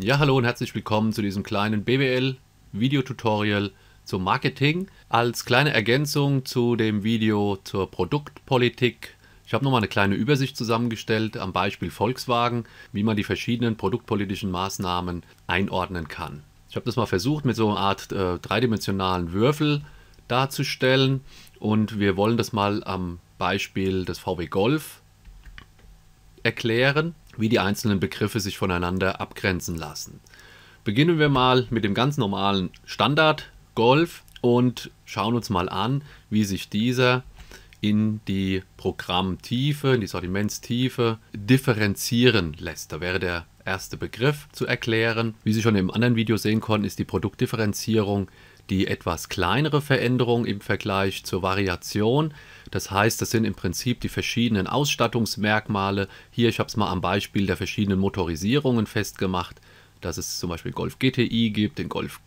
Ja, hallo und herzlich willkommen zu diesem kleinen bwl video tutorial zum Marketing. Als kleine Ergänzung zu dem Video zur Produktpolitik. Ich habe nochmal eine kleine Übersicht zusammengestellt am Beispiel Volkswagen, wie man die verschiedenen produktpolitischen Maßnahmen einordnen kann. Ich habe das mal versucht mit so einer Art äh, dreidimensionalen Würfel darzustellen und wir wollen das mal am Beispiel des VW Golf erklären wie die einzelnen Begriffe sich voneinander abgrenzen lassen. Beginnen wir mal mit dem ganz normalen Standard Golf und schauen uns mal an, wie sich dieser in die Programmtiefe, in die Sortimentstiefe differenzieren lässt. Da wäre der erste Begriff zu erklären. Wie Sie schon im anderen Video sehen konnten, ist die Produktdifferenzierung die etwas kleinere Veränderung im Vergleich zur Variation. Das heißt, das sind im Prinzip die verschiedenen Ausstattungsmerkmale. Hier, ich habe es mal am Beispiel der verschiedenen Motorisierungen festgemacht, dass es zum Beispiel Golf GTI gibt, den Golf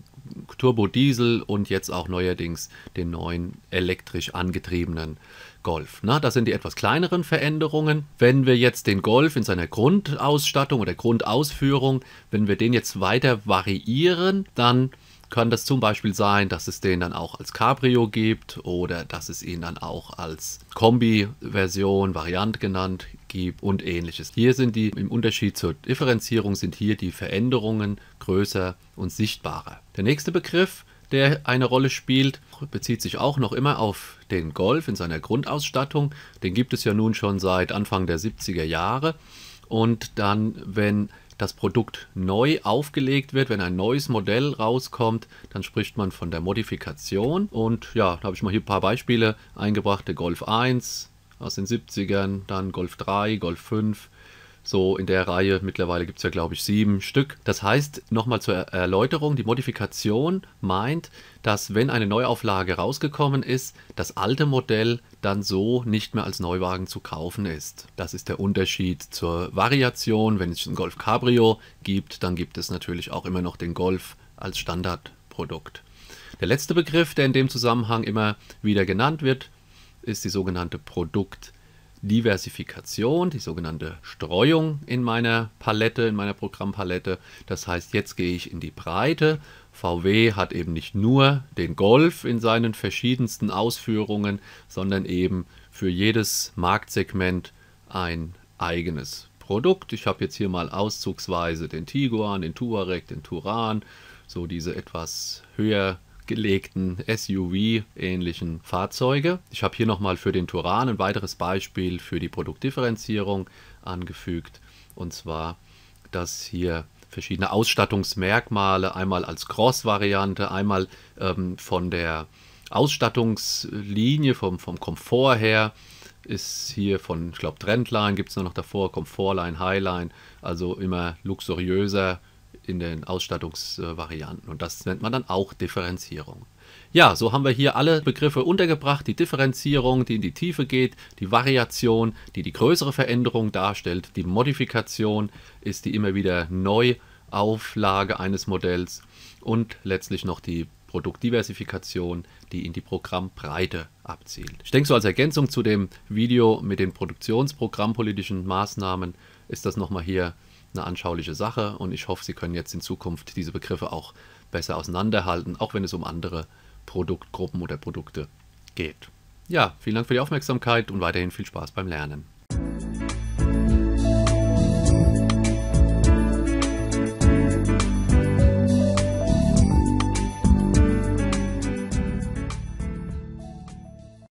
Turbo Diesel und jetzt auch neuerdings den neuen elektrisch angetriebenen Golf. Na, das sind die etwas kleineren Veränderungen. Wenn wir jetzt den Golf in seiner Grundausstattung oder Grundausführung, wenn wir den jetzt weiter variieren, dann kann das zum Beispiel sein, dass es den dann auch als Cabrio gibt oder dass es ihn dann auch als Kombi-Version, Variant genannt gibt und ähnliches. Hier sind die im Unterschied zur Differenzierung sind hier die Veränderungen größer und sichtbarer. Der nächste Begriff, der eine Rolle spielt, bezieht sich auch noch immer auf den Golf in seiner Grundausstattung. Den gibt es ja nun schon seit Anfang der 70er Jahre. Und dann, wenn das Produkt neu aufgelegt wird, wenn ein neues Modell rauskommt, dann spricht man von der Modifikation. Und ja, da habe ich mal hier ein paar Beispiele eingebracht. Der Golf 1 aus den 70ern, dann Golf 3, Golf 5, so in der Reihe, mittlerweile gibt es ja, glaube ich, sieben Stück. Das heißt, nochmal zur Erläuterung, die Modifikation meint, dass wenn eine Neuauflage rausgekommen ist, das alte Modell dann so nicht mehr als Neuwagen zu kaufen ist. Das ist der Unterschied zur Variation. Wenn es einen Golf Cabrio gibt, dann gibt es natürlich auch immer noch den Golf als Standardprodukt. Der letzte Begriff, der in dem Zusammenhang immer wieder genannt wird, ist die sogenannte Produkt. Diversifikation, die sogenannte Streuung in meiner Palette, in meiner Programmpalette. Das heißt, jetzt gehe ich in die Breite. VW hat eben nicht nur den Golf in seinen verschiedensten Ausführungen, sondern eben für jedes Marktsegment ein eigenes Produkt. Ich habe jetzt hier mal auszugsweise den Tiguan, den Touareg, den Turan, so diese etwas höher gelegten SUV-ähnlichen Fahrzeuge. Ich habe hier nochmal für den Turan ein weiteres Beispiel für die Produktdifferenzierung angefügt. Und zwar, dass hier verschiedene Ausstattungsmerkmale, einmal als Cross-Variante, einmal ähm, von der Ausstattungslinie, vom, vom Komfort her, ist hier von, ich glaube, Trendline gibt es nur noch davor, Komfortline, Highline, also immer luxuriöser in den Ausstattungsvarianten. Und das nennt man dann auch Differenzierung. Ja, so haben wir hier alle Begriffe untergebracht. Die Differenzierung, die in die Tiefe geht, die Variation, die die größere Veränderung darstellt, die Modifikation ist die immer wieder Neuauflage eines Modells und letztlich noch die Produktdiversifikation, die in die Programmbreite abzielt. Ich denke, so als Ergänzung zu dem Video mit den Produktionsprogrammpolitischen Maßnahmen ist das nochmal hier eine anschauliche Sache und ich hoffe, Sie können jetzt in Zukunft diese Begriffe auch besser auseinanderhalten, auch wenn es um andere Produktgruppen oder Produkte geht. Ja, vielen Dank für die Aufmerksamkeit und weiterhin viel Spaß beim Lernen.